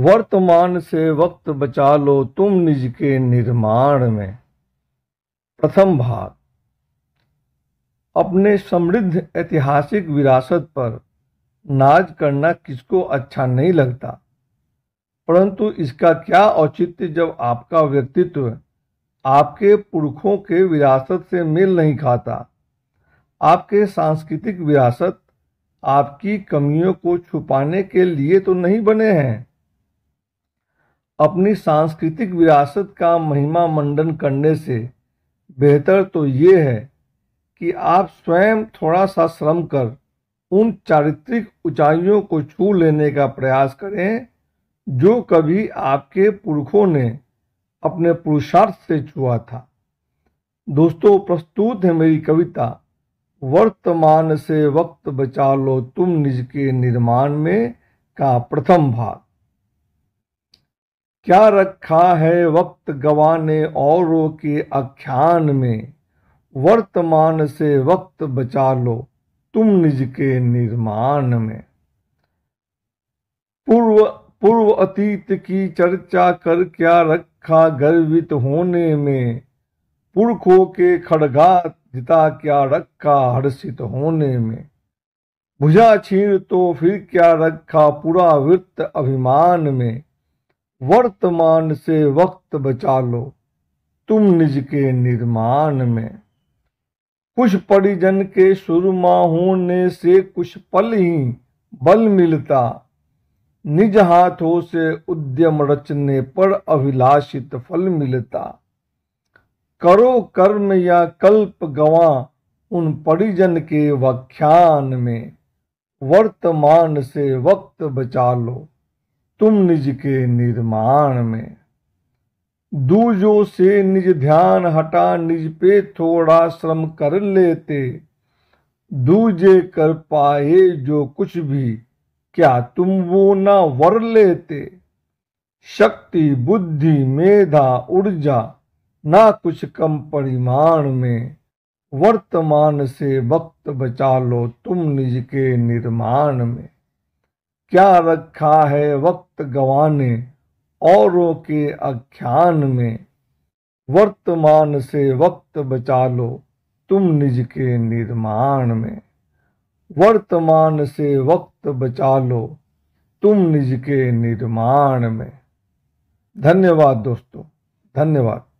वर्तमान से वक्त बचा लो तुम निज के निर्माण में प्रथम भाग अपने समृद्ध ऐतिहासिक विरासत पर नाज करना किसको अच्छा नहीं लगता परंतु इसका क्या औचित्य जब आपका व्यक्तित्व आपके पुरखों के विरासत से मेल नहीं खाता आपके सांस्कृतिक विरासत आपकी कमियों को छुपाने के लिए तो नहीं बने हैं अपनी सांस्कृतिक विरासत का महिमा मंडन करने से बेहतर तो ये है कि आप स्वयं थोड़ा सा श्रम कर उन चारित्रिक ऊंचाइयों को छू लेने का प्रयास करें जो कभी आपके पुरखों ने अपने पुरुषार्थ से छुआ था दोस्तों प्रस्तुत है मेरी कविता वर्तमान से वक्त बचा लो तुम निज के निर्माण में का प्रथम भाग क्या रखा है वक्त गवाने औरों के आख्यान में वर्तमान से वक्त बचा लो तुम निज के निर्माण में पूर्व पूर्व अतीत की चर्चा कर क्या रखा गर्वित होने में पुरखों के खड़गात जिता क्या रखा हर्षित होने में भुजा छीर तो फिर क्या रखा पूरा वृत्त अभिमान में वर्तमान से वक्त बचा लो तुम निज के निर्माण में कुछ परिजन के सुरमा होने से कुछ पल ही बल मिलता निज हाथों से उद्यम रचने पर अभिलाषित फल मिलता करो कर्म या कल्प गवा उन परिजन के व्याख्यान में वर्तमान से वक्त बचा लो तुम निज के निर्माण में दूजो से निज ध्यान हटा निज पे थोड़ा श्रम कर लेते दूजे कर पाए जो कुछ भी क्या तुम वो ना वर लेते शक्ति बुद्धि मेधा ऊर्जा ना कुछ कम परिमाण में वर्तमान से वक्त बचा लो तुम निज के निर्माण में क्या रखा है वक्त गवाने औरों के आख्यान में वर्तमान से वक्त बचा लो तुम निज के निर्माण में वर्तमान से वक्त बचा लो तुम निज के निर्माण में धन्यवाद दोस्तों धन्यवाद